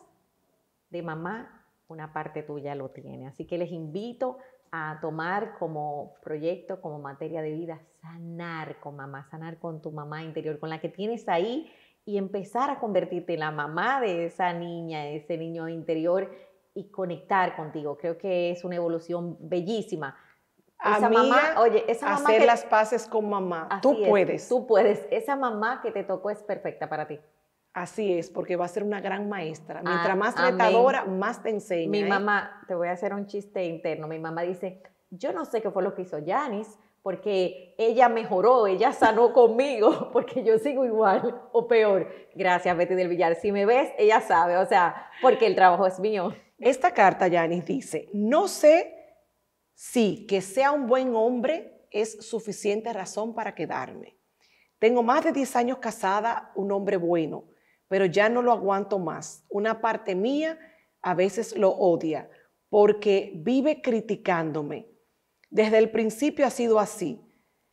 de mamá, una parte tuya lo tiene. Así que les invito a tomar como proyecto, como materia de vida, sanar con mamá, sanar con tu mamá interior, con la que tienes ahí y empezar a convertirte en la mamá de esa niña, de ese niño interior y conectar contigo. Creo que es una evolución bellísima. Esa mamá, oye, esa mamá hacer las paces con mamá. Tú puedes. Tú puedes. Esa mamá que te tocó es perfecta para ti. Así es, porque va a ser una gran maestra. Ah, Mientras más retadora, más te enseña. Mi ¿eh? mamá, te voy a hacer un chiste interno. Mi mamá dice, yo no sé qué fue lo que hizo Yanis, porque ella mejoró, ella sanó conmigo, porque yo sigo igual o peor. Gracias, Betty del Villar. Si me ves, ella sabe, o sea, porque el trabajo es mío. Esta carta, Janice, dice, no sé si que sea un buen hombre es suficiente razón para quedarme. Tengo más de 10 años casada, un hombre bueno, pero ya no lo aguanto más. Una parte mía a veces lo odia porque vive criticándome desde el principio ha sido así.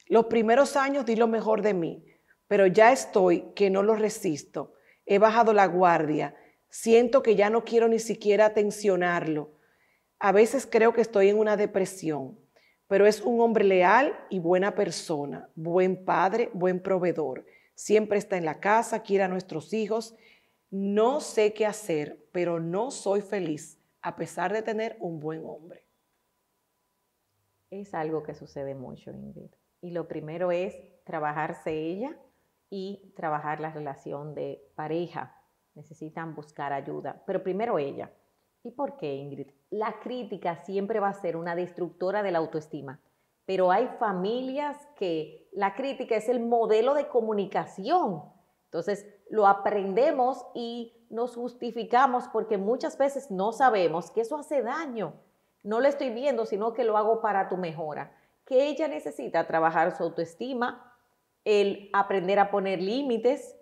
Los primeros años di lo mejor de mí, pero ya estoy que no lo resisto. He bajado la guardia. Siento que ya no quiero ni siquiera tensionarlo. A veces creo que estoy en una depresión, pero es un hombre leal y buena persona, buen padre, buen proveedor. Siempre está en la casa, quiere a nuestros hijos. No sé qué hacer, pero no soy feliz a pesar de tener un buen hombre es algo que sucede mucho, Ingrid. Y lo primero es trabajarse ella y trabajar la relación de pareja. Necesitan buscar ayuda, pero primero ella. ¿Y por qué, Ingrid? La crítica siempre va a ser una destructora de la autoestima, pero hay familias que la crítica es el modelo de comunicación. Entonces, lo aprendemos y nos justificamos porque muchas veces no sabemos que eso hace daño no la estoy viendo, sino que lo hago para tu mejora. Que ella necesita trabajar su autoestima, el aprender a poner límites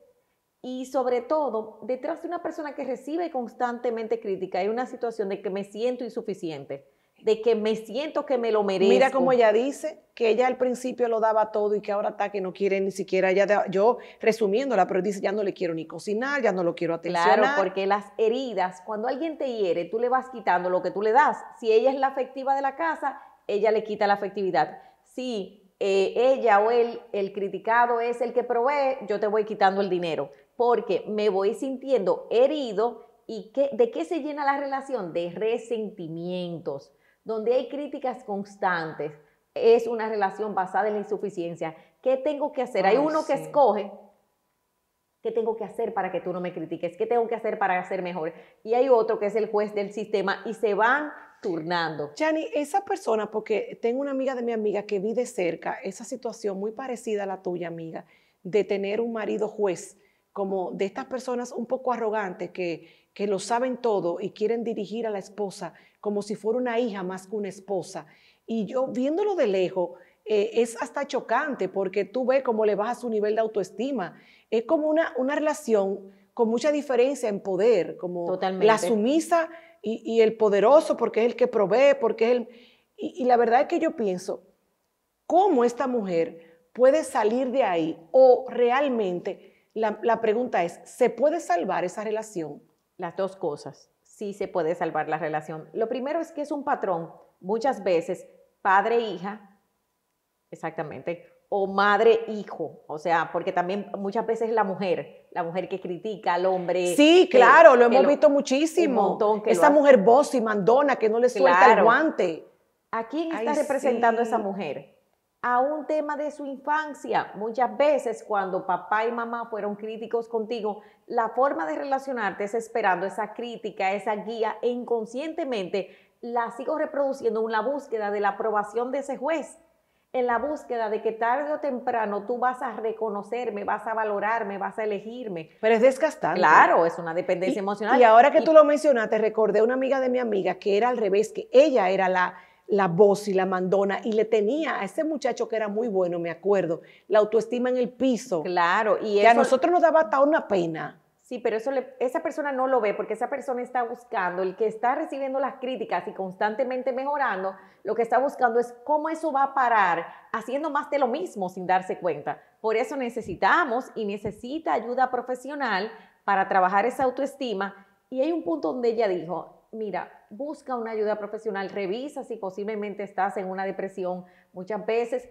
y sobre todo, detrás de una persona que recibe constantemente crítica hay una situación de que me siento insuficiente de que me siento que me lo merezco. Mira como ella dice, que ella al principio lo daba todo y que ahora está que no quiere ni siquiera, yo resumiéndola, pero dice, ya no le quiero ni cocinar, ya no lo quiero atencionar. Claro, porque las heridas, cuando alguien te hiere, tú le vas quitando lo que tú le das. Si ella es la afectiva de la casa, ella le quita la afectividad. Si eh, ella o él, el criticado es el que provee, yo te voy quitando el dinero, porque me voy sintiendo herido y de qué se llena la relación? De resentimientos donde hay críticas constantes, es una relación basada en la insuficiencia. ¿Qué tengo que hacer? hay uno que escoge, ¿qué tengo que hacer para que tú no me critiques? ¿Qué tengo que hacer para ser mejor? Y hay otro que es el juez del sistema y se van turnando. Chani, esa persona, porque tengo una amiga de mi amiga que vi de cerca esa situación muy parecida a la tuya, amiga, de tener un marido juez, como de estas personas un poco arrogantes que que lo saben todo y quieren dirigir a la esposa como si fuera una hija más que una esposa. Y yo viéndolo de lejos, eh, es hasta chocante porque tú ves cómo le baja su nivel de autoestima. Es como una, una relación con mucha diferencia en poder, como la sumisa y, el poderoso porque es el que provee, porque es el... Y, la verdad es que yo pienso, ¿cómo esta mujer puede salir de ahí? O realmente, la, la pregunta es, ¿se puede salvar esa relación? las dos cosas, sí se puede salvar la relación. Lo primero es que es un patrón, muchas veces padre-hija, e exactamente, o madre-hijo, o sea, porque también muchas veces la mujer, la mujer que critica al hombre. Sí, claro, lo hemos visto muchísimo. Esa mujer y mandona, que no le suelta el guante. ¿A quién está representando esa mujer? a un tema de su infancia. Muchas veces cuando papá y mamá fueron críticos contigo, la forma de relacionarte es esperando esa crítica, esa guía e inconscientemente la sigo reproduciendo en la búsqueda de la aprobación de ese juez, en la búsqueda de que tarde o temprano tú vas a reconocerme, vas a valorarme, vas a elegirme. Pero es desgastante. Claro, es una dependencia emocional. Y ahora que tú lo mencionaste, recordé a una amiga de mi amiga que era al revés, que ella era la la voz y la mandona y le tenía a ese muchacho que era muy bueno, me acuerdo, la autoestima en el piso. Claro, y que a nosotros nos daba toda una pena. Sí, pero eso esa persona no lo ve porque esa persona está buscando, el que está recibiendo las críticas y constantemente mejorando, lo que está buscando es cómo eso va a parar haciendo más de lo mismo sin darse cuenta. Por eso necesitamos y necesita ayuda profesional para trabajar esa autoestima. Y hay un punto donde ella dijo, mira, busca una ayuda profesional, revisa si posiblemente estás en una depresión. Muchas veces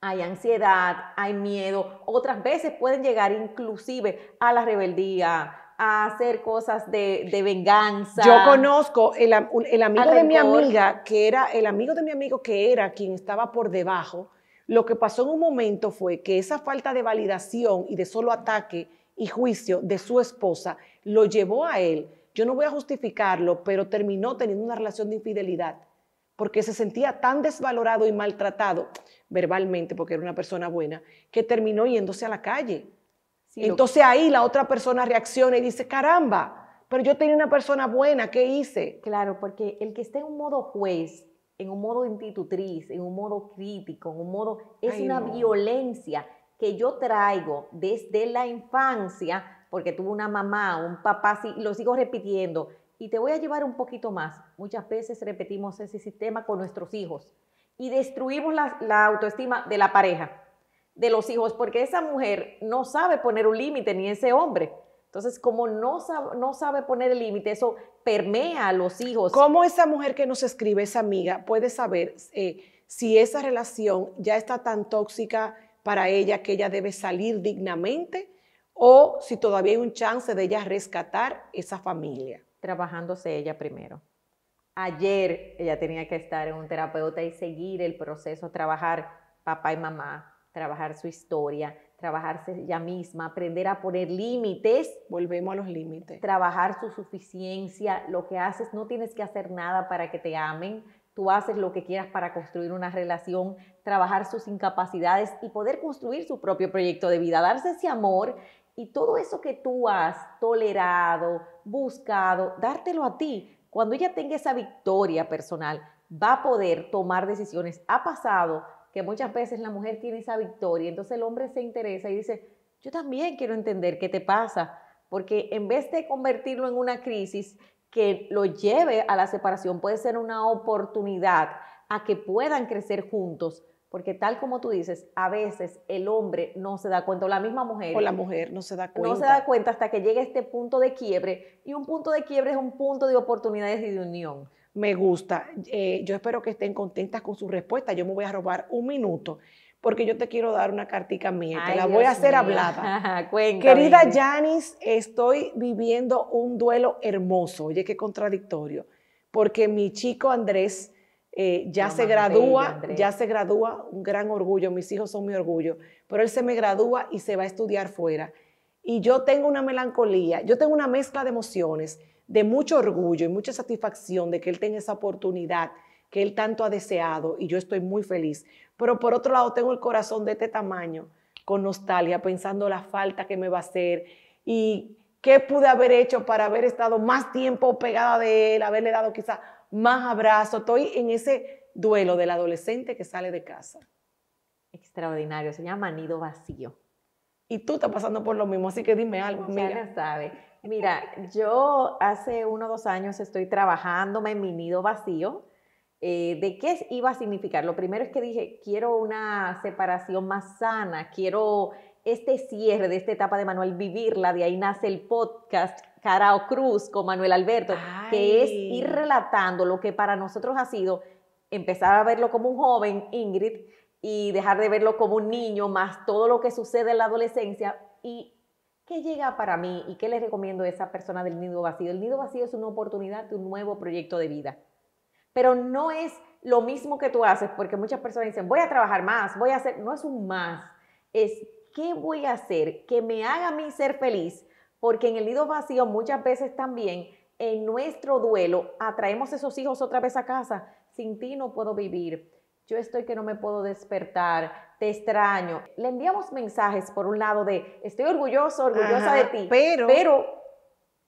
hay ansiedad, hay miedo, otras veces pueden llegar inclusive a la rebeldía, a hacer cosas de, venganza. Yo conozco el, el amigo de mi amiga, que era el amigo de mi amigo que era quien estaba por debajo. Lo que pasó en un momento fue que esa falta de validación y de solo ataque y juicio de su esposa lo llevó a él yo no voy a justificarlo, pero terminó teniendo una relación de infidelidad porque se sentía tan desvalorado y maltratado verbalmente, porque era una persona buena, que terminó yéndose a la calle. Entonces ahí la otra persona reacciona y dice, caramba, pero yo tenía una persona buena, ¿qué hice? Claro, porque el que esté en un modo juez, en un modo institutriz, en un modo crítico, en un modo... Es una violencia que yo traigo desde la infancia porque tuvo una mamá, un papá, y lo sigo repitiendo. Y te voy a llevar un poquito más. Muchas veces repetimos ese sistema con nuestros hijos y destruimos la, autoestima de la pareja, de los hijos, porque esa mujer no sabe poner un límite, ni ese hombre. Entonces, como no sabe, no sabe poner el límite, eso permea a los hijos. ¿Cómo esa mujer que nos escribe, esa amiga, puede saber eh, si esa relación ya está tan tóxica para ella que ella debe salir dignamente? o si todavía hay un chance de ella rescatar esa familia. Trabajándose ella primero. Ayer ella tenía que estar en un terapeuta y seguir el proceso, trabajar papá y mamá, trabajar su historia, trabajarse ella misma, aprender a poner límites. Volvemos a los límites. Trabajar su suficiencia, lo que haces, no tienes que hacer nada para que te amen, tú haces lo que quieras para construir una relación, trabajar sus incapacidades y poder construir su propio proyecto de vida, darse ese amor y todo eso que tú has tolerado, buscado, dártelo a ti. Cuando ella tenga esa victoria personal, va a poder tomar decisiones. Ha pasado que muchas veces la mujer tiene esa victoria, entonces el hombre se interesa y dice, yo también quiero entender qué te pasa, porque en vez de convertirlo en una crisis que lo lleve a la separación, puede ser una oportunidad a que puedan crecer juntos, porque tal como tú dices, a veces el hombre no se da cuenta, o la misma mujer. O la mujer no se da cuenta. No se da cuenta hasta que llega este punto de quiebre. Y un punto de quiebre es un punto de oportunidades y de unión. Me gusta. Eh, yo espero que estén contentas con su respuesta. Yo me voy a robar un minuto porque yo te quiero dar una cartica mía, te la voy a hacer hablada. Querida Janice, estoy viviendo un duelo hermoso, oye, qué contradictorio, porque mi chico Andrés eh, ya se gradúa, ya se gradúa, un gran orgullo, mis hijos son mi orgullo, pero él se me gradúa y se va a estudiar fuera. Y yo tengo una melancolía, yo tengo una mezcla de emociones, de mucho orgullo y mucha satisfacción de que él tenga esa oportunidad que él tanto ha deseado y yo estoy muy feliz. Pero por otro lado tengo el corazón de este tamaño, con nostalgia, pensando la falta que me va a hacer y qué pude haber hecho para haber estado más tiempo pegada de él, haberle dado quizá más abrazo. Estoy en ese duelo del adolescente que sale de casa. Extraordinario, se llama nido vacío. Y tú estás pasando por lo mismo, así que dime algo. Mira, Mira, yo hace uno o dos años estoy trabajándome en mi nido vacío. Eh, ¿De qué iba a significar? Lo primero es que dije, quiero una separación más sana, quiero este cierre de esta etapa de Manuel vivirla, de ahí nace el podcast, Carao Cruz, con Manuel Alberto, que es ir relatando lo que para nosotros ha sido empezar a verlo como un joven, Ingrid, y dejar de verlo como un niño, más todo lo que sucede en la adolescencia. ¿Y qué llega para mí y qué les recomiendo a esa persona del nido vacío? El nido vacío es una oportunidad de un nuevo proyecto de vida, pero no es lo mismo que tú haces, porque muchas personas dicen, voy a trabajar más, voy a hacer, no es un más, es qué voy a hacer que me haga a mí ser feliz porque en el nido vacío muchas veces también en nuestro duelo atraemos esos hijos otra vez a casa. Sin ti no puedo vivir. Yo estoy que no me puedo despertar, te extraño. Le enviamos mensajes por un lado de estoy orgulloso, orgullosa de ti, pero, pero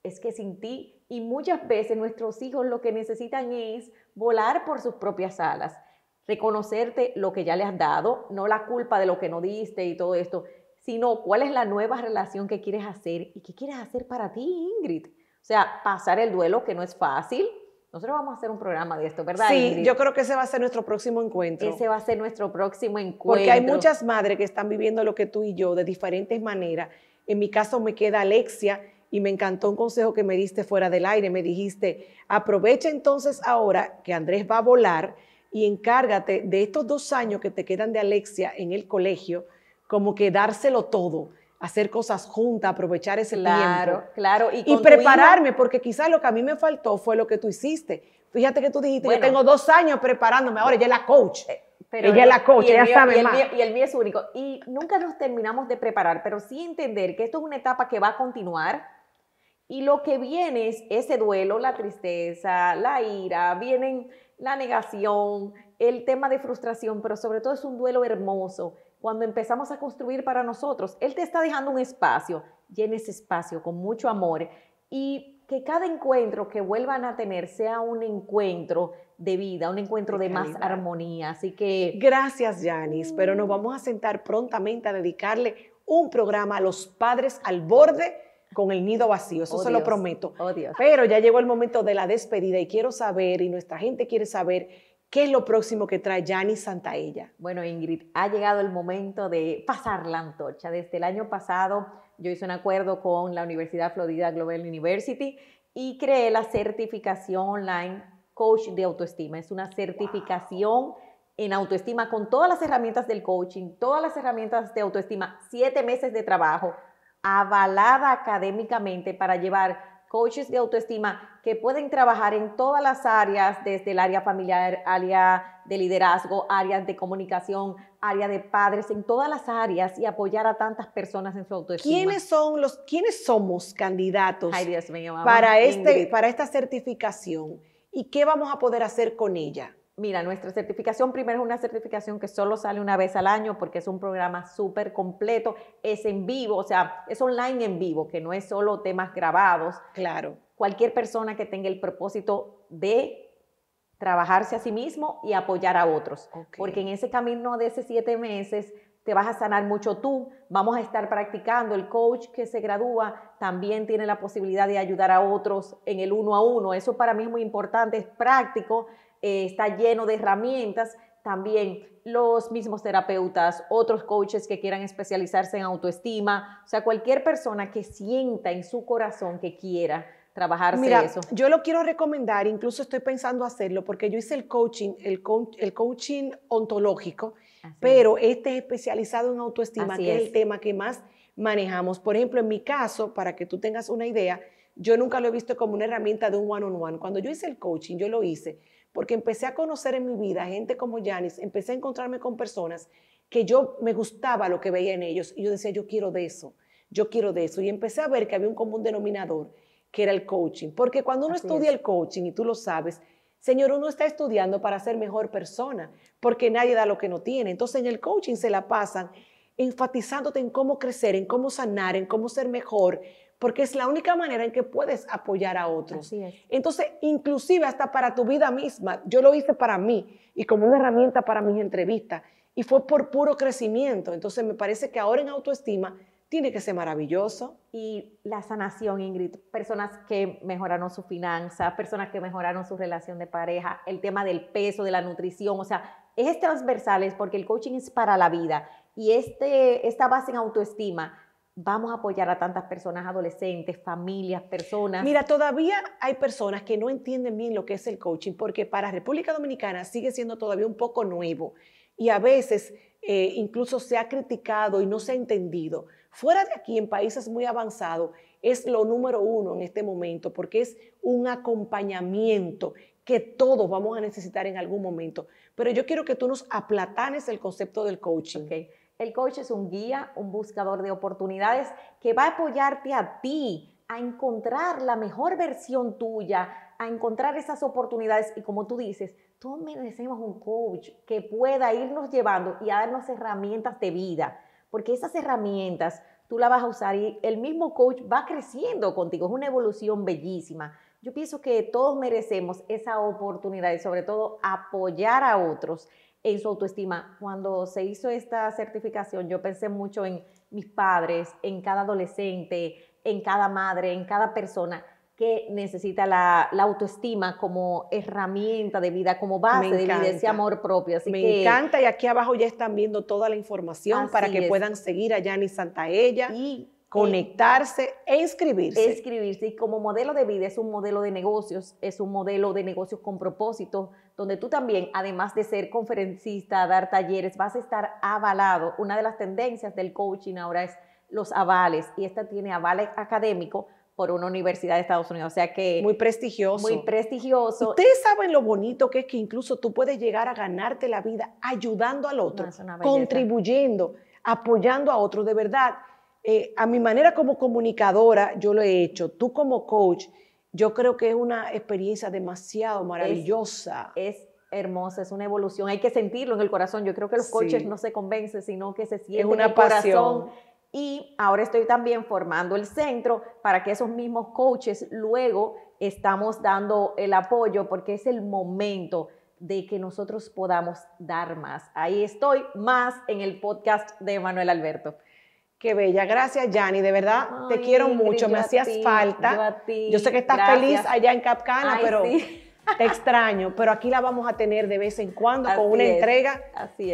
es que sin ti y muchas veces nuestros hijos lo que necesitan es volar por sus propias alas, reconocerte lo que ya le has dado, no la culpa de lo que no diste y todo esto, sino cuál es la nueva relación que quieres hacer y qué quieres hacer para ti, Ingrid. O sea, pasar el duelo, que no es fácil. Nosotros vamos a hacer un programa de esto, ¿verdad? Sí, yo creo que ese va a ser nuestro próximo encuentro. Ese va a ser nuestro próximo encuentro. Porque hay muchas madres que están viviendo lo que tú y yo de diferentes maneras. En mi caso me queda Alexia y me encantó un consejo que me diste fuera del aire. Me dijiste, aprovecha entonces ahora que Andrés va a volar y encárgate de estos dos años que te quedan de Alexia en el colegio como que dárselo todo, hacer cosas juntas, aprovechar ese claro, tiempo. Claro, claro. Y, prepararme, porque quizás lo que a mí me faltó fue lo que tú hiciste. Fíjate que tú dijiste, yo tengo dos años preparándome, ahora ella es la coach. Eh, ella es la coach, ella sabe y el más. Mío, y el mío es único. Y nunca nos terminamos de preparar, pero sí entender que esto es una etapa que va a continuar, y lo que viene es ese duelo, la tristeza, la ira, vienen la negación, el tema de frustración, pero sobre todo es un duelo hermoso cuando empezamos a construir para nosotros. Él te está dejando un espacio, Llenes ese espacio con mucho amor y que cada encuentro que vuelvan a tener sea un encuentro de vida, un encuentro de, más armonía. Así que... Gracias, Janis. Mm. pero nos vamos a sentar prontamente a dedicarle un programa a los padres al borde con el nido vacío, eso oh, se lo prometo. Oh, pero ya llegó el momento de la despedida y quiero saber, y nuestra gente quiere saber, ¿Qué es lo próximo que trae Yanni Santaella? Bueno, Ingrid, ha llegado el momento de pasar la antorcha. Desde el año pasado yo hice un acuerdo con la Universidad Florida Global University y creé la certificación online Coach de Autoestima. Es una certificación en autoestima con todas las herramientas del coaching, todas las herramientas de autoestima, siete meses de trabajo, avalada académicamente para llevar coaches de autoestima que pueden trabajar en todas las áreas, desde el área familiar, área de liderazgo, áreas de comunicación, área de padres, en todas las áreas y apoyar a tantas personas en su autoestima. ¿Quiénes son los quiénes somos candidatos para este para esta certificación y qué vamos a poder hacer con ella? Mira, nuestra certificación primero es una certificación que solo sale una vez al año porque es un programa súper completo, es en vivo, o sea, es online en vivo, que no es solo temas grabados. Claro. Cualquier persona que tenga el propósito de trabajarse a sí mismo y apoyar a otros. Porque en ese camino de esos siete meses te vas a sanar mucho tú, vamos a estar practicando, el coach que se gradúa también tiene la posibilidad de ayudar a otros en el uno a uno, eso para mí es muy importante, es práctico, eh, está lleno de herramientas. También los mismos terapeutas, otros coaches que quieran especializarse en autoestima, o sea, cualquier persona que sienta en su corazón que quiera trabajarse Mira, eso. Yo lo quiero recomendar, incluso estoy pensando hacerlo, porque yo hice el coaching, el, coaching ontológico, pero este es especializado en autoestima, que es. el tema que más manejamos. Por ejemplo, en mi caso, para que tú tengas una idea, yo nunca lo he visto como una herramienta de un one -on -one. Cuando yo hice el coaching, yo lo hice porque empecé a conocer en mi vida gente como Yanis, empecé a encontrarme con personas que yo me gustaba lo que veía en ellos y yo decía, yo quiero de eso, yo quiero de eso. Y empecé a ver que había un común denominador que era el coaching, porque cuando uno estudia el coaching, y tú lo sabes, Señor, uno está estudiando para ser mejor persona, porque nadie da lo que no tiene. Entonces en el coaching se la pasan enfatizándote en cómo crecer, en cómo sanar, en cómo ser mejor, porque es la única manera en que puedes apoyar a otros. Entonces, inclusive hasta para tu vida misma, yo lo hice para mí y como una herramienta para mis entrevistas y fue por puro crecimiento. Entonces, me parece que ahora en autoestima tiene que ser maravilloso. Y la sanación, Ingrid, personas que mejoraron su finanza, personas que mejoraron su relación de pareja, el tema del peso, de la nutrición, o sea, es transversal, porque el coaching es para la vida y este, esta base en autoestima vamos a apoyar a tantas personas, adolescentes, familias, personas. Mira, todavía hay personas que no entienden bien lo que es el coaching, porque para República Dominicana sigue siendo todavía un poco nuevo y a veces eh, incluso se ha criticado y no se ha entendido. Fuera de aquí, en países muy avanzados, es lo número uno en este momento, porque es un acompañamiento que todos vamos a necesitar en algún momento. Pero yo quiero que tú nos aplatanes el concepto del coaching. El coach es un guía, un buscador de oportunidades que va a apoyarte a ti a encontrar la mejor versión tuya, a encontrar esas oportunidades y como tú dices, todos merecemos un coach que pueda irnos llevando y darnos herramientas de vida, porque esas herramientas tú las vas a usar y el mismo coach va creciendo contigo, es una evolución bellísima. Yo pienso que todos merecemos esa oportunidad y sobre todo apoyar a otros en su autoestima. Cuando se hizo esta certificación, yo pensé mucho en mis padres, en cada adolescente, en cada madre, en cada persona que necesita la, autoestima como herramienta de vida, como base de vida, ese amor propio. Así Me encanta y aquí abajo ya están viendo toda la información para que puedan seguir a Yanni Santaella. Eh, y conectarse e inscribirse. inscribirse y como modelo de vida es un modelo de negocios, es un modelo de negocios con propósito, donde tú también, además de ser conferencista, dar talleres, vas a estar avalado. Una de las tendencias del coaching ahora es los avales y esta tiene avales académicos por una universidad de Estados Unidos, o sea que... Muy prestigioso. Muy prestigioso. Ustedes saben lo bonito que es que incluso tú puedes llegar a ganarte la vida ayudando al otro, contribuyendo, apoyando a otro, de verdad. Eh, a mi manera como comunicadora, yo lo he hecho, tú como coach, yo creo que es una experiencia demasiado maravillosa. Es, hermosa, es una evolución. Hay que sentirlo en el corazón. Yo creo que los coaches coches no se convencen, sino que se sienten una en pasión. Y ahora estoy también formando el centro para que esos mismos coaches luego estamos dando el apoyo porque es el momento de que nosotros podamos dar más. Ahí estoy más en el podcast de Manuel Alberto. Qué bella, gracias Yanni, de verdad te quiero mucho, me hacías falta. Yo, sé que estás feliz allá en Capcana, pero te extraño, pero aquí la vamos a tener de vez en cuando con una entrega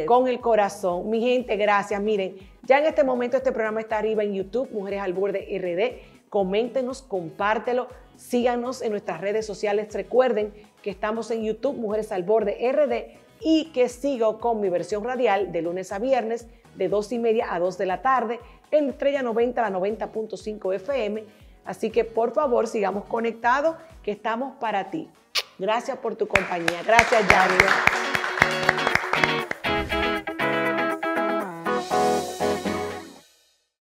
con el corazón. Mi gente, gracias. Miren, ya en este momento este programa está arriba en YouTube, Mujeres al Borde RD. Coméntenos, compártelo, síganos en nuestras redes sociales. Recuerden que estamos en YouTube, Mujeres al Borde RD, y que sigo con mi versión radial de lunes a viernes de dos y media a 2 de la tarde en Estrella 90, la 90.5 FM. Así que por favor sigamos conectados, que estamos para ti. Gracias por tu compañía. Gracias, Yari.